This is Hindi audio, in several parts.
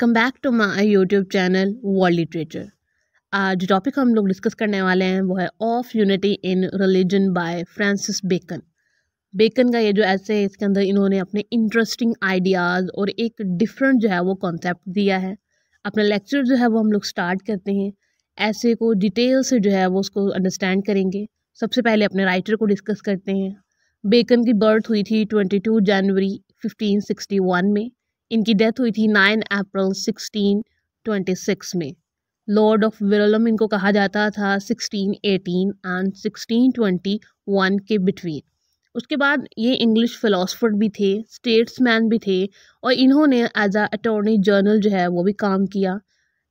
come back to my YouTube channel world literature आज टॉपिक हम लोग डिस्कस करने वाले हैं वो है of unity in religion by Francis Bacon Bacon का ये जो ऐसे है इसके अंदर इन्होंने अपने इंटरेस्टिंग आइडियाज़ और एक डिफरेंट जो है वो कॉन्सेप्ट दिया है अपना लेक्चर जो है वो हम लोग स्टार्ट करते हैं ऐसे को डिटेल से जो है वो उसको अंडरस्टैंड करेंगे सबसे पहले अपने राइटर को डिस्कस करते हैं बेकन की बर्थ हुई थी ट्वेंटी टू जनवरी फिफ्टीन सिक्सटी वन में इनकी डेथ हुई थी nine April sixteen twenty six में लॉर्ड ऑफ विरलम इनको कहा जाता था sixteen eighteen and sixteen twenty one के बिटवीन उसके बाद ये इंग्लिश फ़िलासफ़र भी थे स्टेट्समैन भी थे और इन्होंने एज आ अटॉर्नी जनरल जो है वो भी काम किया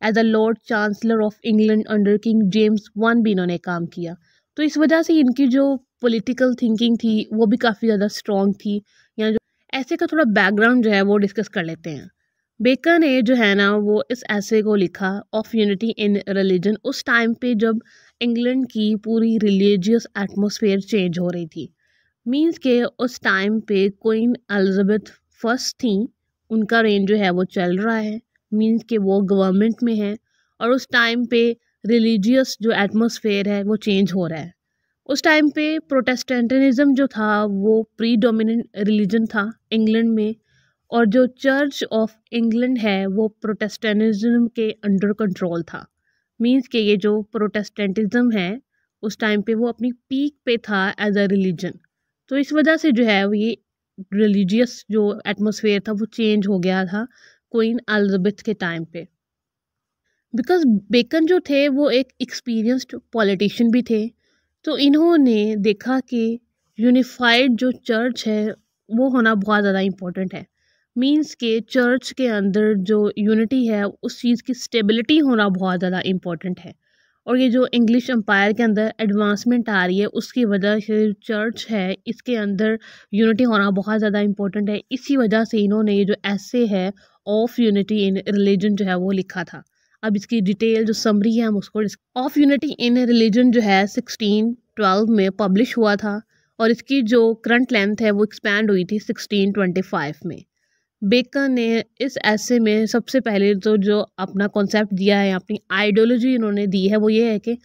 as a Lord Chancellor of England under King James one भी इन्होंने काम किया तो इस वजह से इनकी जो पॉलिटिकल थिंकिंग थी वो भी काफ़ी ज़्यादा स्ट्रॉन्ग थी या जो ऐसे का थोड़ा बैकग्राउंड जो है वो डिस्कस कर लेते हैं बेकर ने जो है ना वो इस ऐसे को लिखा ऑफ यूनिटी इन रिलीजन उस टाइम पे जब इंग्लैंड की पूरी रिलीजियस एटमोसफेयर चेंज हो रही थी मींस के उस टाइम पे क्वीन एलिजाबेथ फर्स्ट थी उनका रेंज जो है वो चल रहा है मींस के वो गवर्नमेंट में है और उस टाइम पे रिलीजियस जो एटमोसफेयर है वो चेंज हो रहा है उस टाइम पे प्रोटेस्टेंटनिज़म जो था वो प्री डोमिनेंट रिलीजन था इंग्लैंड में और जो चर्च ऑफ इंग्लैंड है वो प्रोटेस्टेंटिज्म के अंडर कंट्रोल था मींस के ये जो प्रोटेस्टेंटिज़म है उस टाइम पे वो अपनी पीक पे था एज अ रिलीजन तो इस वजह से जो है वो ये रिलीजियस जो एटमोसफेयर था वो चेंज हो गया था क्वीन एलिजाबेथ के टाइम पे बिकॉज बेकन जो थे वो एक एक्सपीरियंस्ड पॉलिटिशियन भी थे तो इन्होंने देखा कि यूनिफाइड जो चर्च है वो होना बहुत ज़्यादा इम्पोर्टेंट है मींस के चर्च के अंदर जो यूनिटी है उस चीज़ की स्टेबिलिटी होना बहुत ज़्यादा इम्पोर्टेंट है और ये जो इंग्लिश अम्पायर के अंदर एडवांसमेंट आ रही है उसकी वजह से चर्च है इसके अंदर यूनिटी होना बहुत ज़्यादा इम्पोर्टेंट है इसी वजह से इन्होंने ये जो ऐसे है ऑफ यूनिटी इन रिलीजन जो है वो लिखा था अब इसकी डिटेल जो समरी है हम उसको ऑफ यूनिटी इन रिलीजन जो है सिक्सटीन ट्वेल्व में पब्लिश हुआ था और इसकी जो करंट लेंथ है वो एक्सपैंड हुई थी सिक्सटीन ट्वेंटी फाइव में बेकर ने इस ऐसे में सबसे पहले तो जो अपना कॉन्सेप्ट दिया है अपनी आइडियोलॉजी इन्होंने दी है वो ये है कि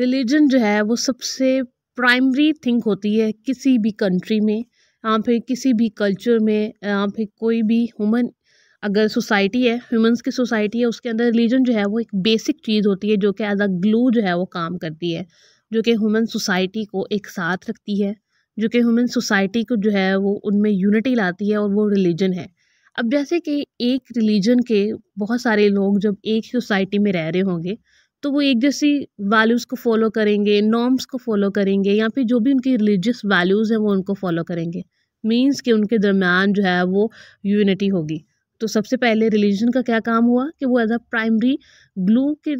रिलीजन जो है वो सबसे प्राइमरी थिंग होती है किसी भी कंट्री में यहाँ पे किसी भी कल्चर में यहाँ पे कोई भी ह्यूमन अगर सोसाइटी है ह्यूमंस की सोसाइटी है उसके अंदर रिलीजन जो है वो एक बेसिक चीज़ होती है जो कि एज अ ग्लू जो है वो काम करती है जो कि ह्यूमन सोसाइटी को एक साथ रखती है जो कि ह्यूमन सोसाइटी को जो है वो उनमें यूनिटी लाती है और वो रिलीजन है अब जैसे कि एक रिलीजन के बहुत सारे लोग जब एक ही सोसाइटी में रह रहे होंगे तो वो एक जैसी वैल्यूज़ को फॉलो करेंगे नॉर्म्स को फॉलो करेंगे या फिर जो भी उनकी रिलीजियस वैल्यूज़ हैं वो उनको फॉलो करेंगे मीन्स कि उनके दरमियान जो है वो यूनिटी होगी तो सबसे पहले रिलीजन का क्या काम हुआ कि वो एज अ प्राइमरी ग्लू के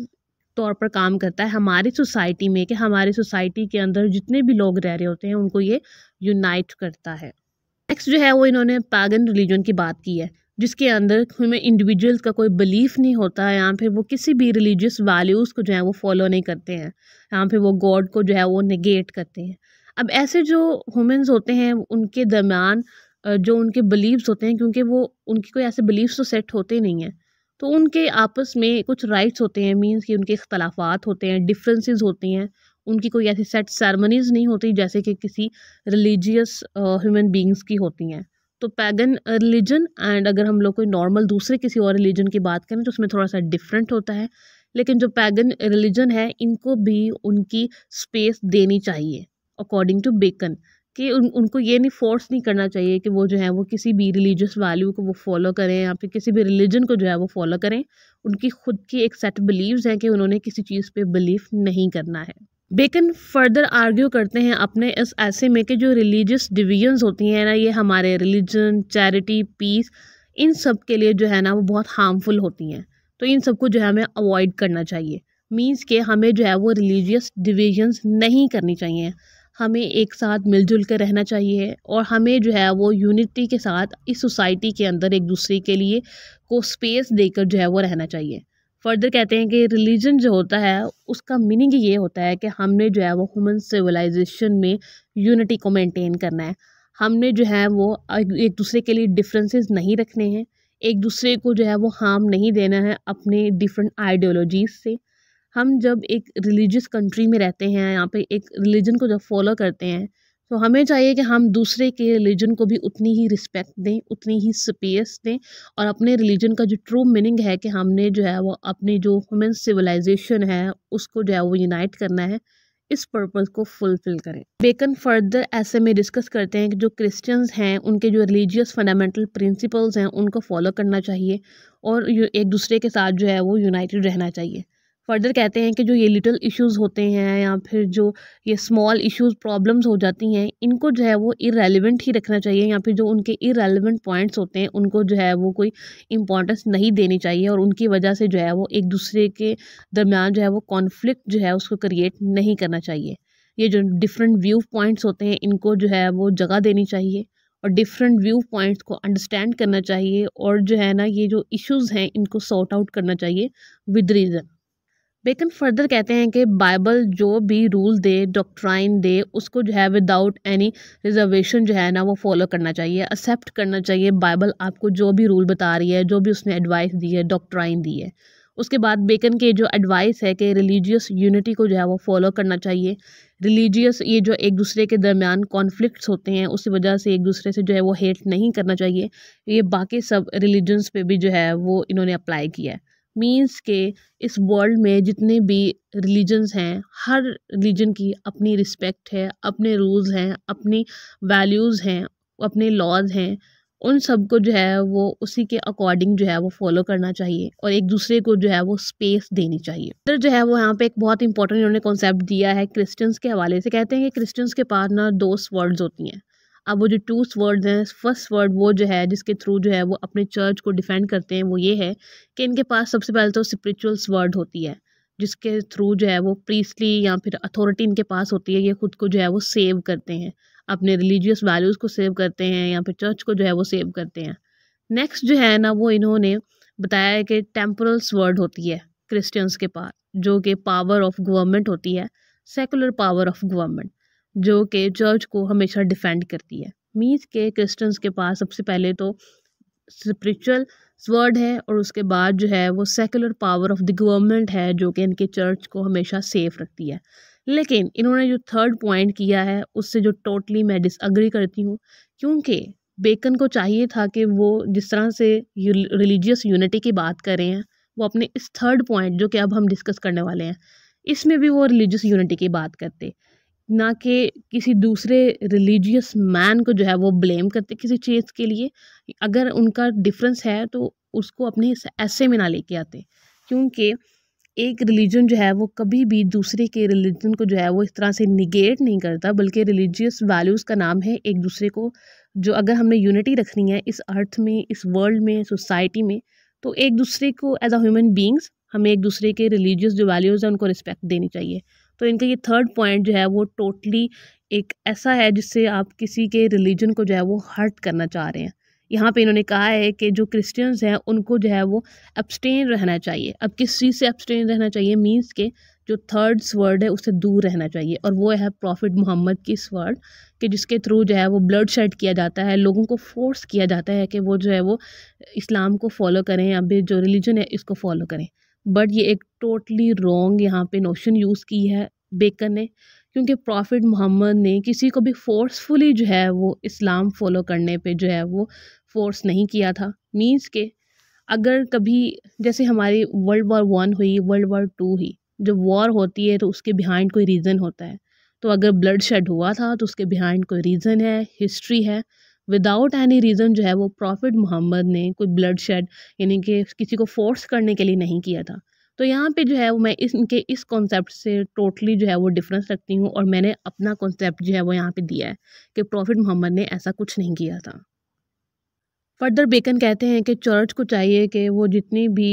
तौर पर काम करता है हमारी सोसाइटी में कि हमारी सोसाइटी के अंदर जितने भी लोग रह रहे होते हैं उनको ये यूनाइट करता है नेक्स्ट जो है वो इन्होंने पैगन रिलीजन की बात की है जिसके अंदर हमें इंडिविजुअल्स का कोई बिलीफ नहीं होता है यहाँ पे वो किसी भी रिलीजियस वैल्यूज़ को जो है वो फॉलो नहीं करते हैं यहाँ पे वो गॉड को जो है वो निगेट करते हैं अब ऐसे जो हुमेंस होते हैं उनके दरमियान जो उनके बिलीव्स होते हैं क्योंकि वो उनकी कोई ऐसे बिलीव्स तो सेट होते नहीं हैं तो उनके आपस में कुछ राइट्स होते हैं मींस कि उनके अख्तलाफात होते हैं डिफरेंसेस होती हैं उनकी कोई ऐसी सेट सेरेमनीज़ नहीं होती जैसे कि किसी रिलीजियस ह्यूमन बींग्स की होती हैं तो पैगन रिलीजन एंड अगर हम लोग कोई नॉर्मल दूसरे किसी और रिलीजन की बात करें तो उसमें थोड़ा सा डिफरेंट होता है लेकिन जो पैगन रिलीजन है इनको भी उनकी स्पेस देनी चाहिए अकॉर्डिंग टू बेकन कि उन उनको ये नहीं फोर्स नहीं करना चाहिए कि वो जो है वो किसी भी रिलीजियस वैल्यू को वो फॉलो करें या फिर किसी भी रिलीजन को जो है वो फॉलो करें उनकी खुद की एक सेट बिलीव्स हैं कि उन्होंने किसी चीज़ पे बिलीव नहीं करना है बेकन फर्दर आर्ग्यू करते हैं अपने इस ऐसे में कि जो रिलीजियस डिवीजन्स होती हैं ना ये हमारे रिलीजन चैरिटी पीस इन सब के लिए जो है ना वो बहुत हार्मफुल होती हैं तो इन सबको जो है हमें अवॉइड करना चाहिए मीन्स के हमें जो है वो रिलीजियस डिवीजन्स नहीं करनी चाहिए हमें एक साथ मिलजुल कर रहना चाहिए और हमें जो है वो यूनिटी के साथ इस सोसाइटी के अंदर एक दूसरे के लिए को स्पेस देकर जो है वो रहना चाहिए फर्दर कहते हैं कि रिलीजन जो होता है उसका मीनिंग ये होता है कि हमने जो है वो ह्यूमन सिविलाइजेशन में यूनिटी को मेंटेन करना है हमने जो है वो एक दूसरे के लिए डिफरेंसेस नहीं रखने हैं एक दूसरे को जो है वो हार्म नहीं देना है अपने डिफरेंट आइडियोलॉजीज से हम जब एक रिलीजियस कंट्री में रहते हैं यहाँ पे एक रिलीजन को जब फॉलो करते हैं तो हमें चाहिए कि हम दूसरे के रिलीजन को भी उतनी ही रिस्पेक्ट दें उतनी ही स्पेस दें और अपने रिलीजन का जो ट्रू मीनिंग है कि हमने जो है वो अपनी जो ह्यूमन सिविलाइजेशन है उसको जो है वो यूनाइट करना है इस पर्पज़ को फुलफ़िल करें बेकन फर्दर ऐसे में डिस्कस करते हैं कि जो क्रिश्चियंस हैं उनके जो रिलीजियस फंडामेंटल प्रिंसिपल्स हैं उनको फॉलो करना चाहिए और एक दूसरे के साथ जो है वो यूनाइटेड रहना चाहिए फर्दर कहते हैं कि जो ये लिटिल इश्यूज़ होते हैं या फिर जो ये स्मॉल इश्यूज़ प्रॉब्लम्स हो जाती हैं इनको जो है वो इरेलीवेंट ही रखना चाहिए या फिर जो उनके इरेलीवेंट पॉइंट्स होते हैं उनको जो है वो कोई इंपॉर्टेंस नहीं देनी चाहिए और उनकी वजह से जो है वो एक दूसरे के दरमियान जो है वो कॉन्फ्लिक्ट जो है उसको क्रिएट नहीं करना चाहिए ये जो डिफरेंट व्यू पॉइंट्स होते हैं इनको जो है वो जगह देनी चाहिए और डिफरेंट व्यू पॉइंट्स को अंडरस्टैंड करना चाहिए और जो है ना ये जो इश्यूज़ हैं इनको सॉर्ट आउट करना चाहिए विद रीज़न बेकन फर्दर कहते हैं कि बाइबल जो भी रूल दे डॉक्ट्राइन दे उसको जो है विदाउट एनी रिजर्वेशन जो है ना वो फॉलो करना चाहिए एक्सेप्ट करना चाहिए बाइबल आपको जो भी रूल बता रही है जो भी उसने एडवाइस दी है डॉक्ट्राइन दी है उसके बाद बेकन के जो एडवाइस है कि रिलीजियस यूनिटी को जो है वो फॉलो करना चाहिए रिलीजियस ये जो एक दूसरे के दरमियान कॉन्फ्लिक्ट्स होते हैं उसी वजह से एक दूसरे से जो है वो हेट नहीं करना चाहिए ये बाकी सब रिलीजन्स पे भी जो है वो इन्होंने अप्लाई किया है मीन्स के इस वर्ल्ड में जितने भी रिलीजन्स हैं हर रिलीजन की अपनी रिस्पेक्ट है अपने रूल्स हैं अपनी वैल्यूज़ हैं अपने लॉज हैं उन सब को जो है वो उसी के अकॉर्डिंग जो है वो फॉलो करना चाहिए और एक दूसरे को जो है वो स्पेस देनी चाहिए फिर जो है वो यहाँ पे एक बहुत इंपॉर्टेंट इन्होंने कॉन्सेप्ट दिया है क्रिश्चियंस के हवाले से कहते हैं कि क्रिश्चियंस के पार्टनर दोस्त दो वर्ड्स होती हैं अब वो जो टू वर्ड हैं फर्स्ट वर्ड वो जो है जिसके थ्रू जो है वो अपने चर्च को डिफेंड करते हैं वो ये है कि इनके पास सबसे पहले तो स्परिचुअल्स वर्ड होती है जिसके थ्रू जो है वो प्रीसली या फिर अथॉरिटी इनके पास होती है ये खुद को जो है वो सेव करते हैं अपने रिलीजियस वैल्यूज़ को सेव करते हैं या फिर चर्च को जो है वो सेव करते हैं नेक्स्ट जो है ना वो इन्होंने बताया है कि टेम्परल्स वर्ड होती है क्रिश्चियंस के पास जो कि पावर ऑफ गवर्नमेंट होती है सेकुलर पावर ऑफ गवर्नमेंट जो कि चर्च को हमेशा डिफेंड करती है मीन्स के क्रिस्टन्स के पास सबसे पहले तो स्परिचुअल वर्ड है और उसके बाद जो है वो secular power of the government है जो कि इनके चर्च को हमेशा सेफ रखती है लेकिन इन्होंने जो थर्ड पॉइंट किया है उससे जो टोटली मैं डिसअग्री करती हूँ क्योंकि बेकन को चाहिए था कि वो जिस तरह से रिलीजियस यूनिटी की बात कर रहे हैं वो अपने इस थर्ड पॉइंट जो कि अब हम डिस्कस करने वाले हैं इसमें भी वो रिलीजियस यूनिटी की बात करते ना कि किसी दूसरे रिलीजियस मैन को जो है वो ब्लेम करते किसी चीज़ के लिए अगर उनका डिफरेंस है तो उसको अपने ऐसे में ना लेके आते क्योंकि एक रिलीजन जो है वो कभी भी दूसरे के रिलीजन को जो है वो इस तरह से निगेट नहीं करता बल्कि रिलीजियस वैल्यूज़ का नाम है एक दूसरे को जो अगर हमने यूनिटी रखनी है इस अर्थ में इस वर्ल्ड में सोसाइटी में तो एक दूसरे को एज अ ह्यूमन बींग्स हमें एक दूसरे के रिलीजियस जो वैल्यूज़ हैं उनको रिस्पेक्ट देनी चाहिए तो इनका ये थर्ड पॉइंट जो है वो टोटली एक ऐसा है जिससे आप किसी के रिलीजन को जो है वो हर्ट करना चाह रहे हैं यहाँ पे इन्होंने कहा है कि जो क्रिश्चियंस हैं उनको जो है वो एब्सटेन रहना चाहिए अब किस चीज़ से एब्सटेन रहना चाहिए मींस के जो थर्ड वर्ड है उससे दूर रहना चाहिए और वो है प्रॉफिट मोहम्मद की स्वर्ड कि जिसके थ्रू जो है वो ब्लड शेड किया जाता है लोगों को फोर्स किया जाता है कि वो जो है वो इस्लाम को फॉलो करें या फिर जो रिलीजन है इसको फॉलो करें बट ये एक टोटली रॉन्ग यहाँ पे नोशन यूज़ की है बेकर ने क्योंकि प्रॉफिट मोहम्मद ने किसी को भी फोर्सफुली जो है वो इस्लाम फॉलो करने पे जो है वो फोर्स नहीं किया था मींस के अगर कभी जैसे हमारी वर्ल्ड वॉर वन हुई वर्ल्ड वॉर टू हुई जब वॉर होती है तो उसके बिहाइंड कोई रीज़न होता है तो अगर ब्लड शेड हुआ था तो उसके बिहाइंड कोई रीज़न है हिस्ट्री है विदाउट एनी रीज़न जो है वो प्रॉफिट मोहम्मद ने कोई ब्लड शेड यानी कि किसी को फोर्स करने के लिए नहीं किया था तो यहाँ पे जो है वो मैं इस इनके इस कॉन्सेप्ट से टोटली जो है वो डिफरेंस रखती हूँ और मैंने अपना कॉन्सेप्ट जो है वो यहाँ पे दिया है कि प्रॉफिट मोहम्मद ने ऐसा कुछ नहीं किया था फर्दर बेकन कहते हैं कि चर्च को चाहिए कि वो जितनी भी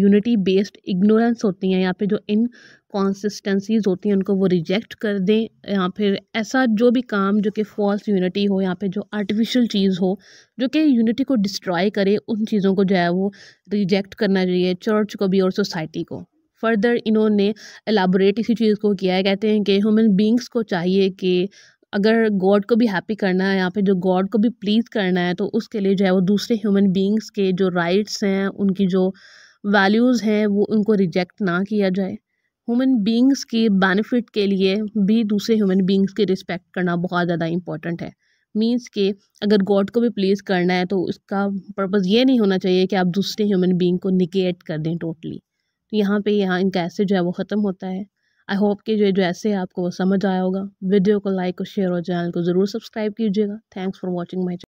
यूनिटी बेस्ड इग्नोरेंस होती हैं या फिर जो इन कॉन्सिस्टेंसीज होती हैं उनको वो रिजेक्ट कर दें या फिर ऐसा जो भी काम जो कि फॉल्स यूनिटी हो या फिर जो आर्टिफिशियल चीज़ हो जो कि यूनिटी को डिस्ट्रॉय करे उन चीज़ों को जो है वो रिजेक्ट करना चाहिए चर्च को भी और सोसाइटी को फर्दर इन्होंने एलाबोरेट इसी चीज़ को किया है कहते हैं कि ह्यूमन बींग्स को चाहिए कि अगर गॉड को भी हैप्पी करना है यहाँ पे जो गॉड को भी प्लीज़ करना है तो उसके लिए जो है वो दूसरे ह्यूमन बींग्स के जो राइट्स हैं उनकी जो वैल्यूज़ हैं वो उनको रिजेक्ट ना किया जाए ह्यूमन बींग्स की बेनिफिट के लिए भी दूसरे ह्यूमन बींग्स की रिस्पेक्ट करना बहुत ज़्यादा इंपॉर्टेंट है मीन्स कि अगर गॉड को भी प्लीज़ करना है तो उसका पर्पज़ ये नहीं होना चाहिए कि आप दूसरे ह्यूमन बींग को निगेट कर दें टोटली तो यहाँ पे यहाँ इनका ऐसे जो है वो ख़त्म होता है आई होप कि जो एड्रेस है आपको वो समझ आया होगा वीडियो को लाइक और शेयर और चैनल को ज़रूर सब्सक्राइब कीजिएगा थैंक्स फॉर वॉचिंग माई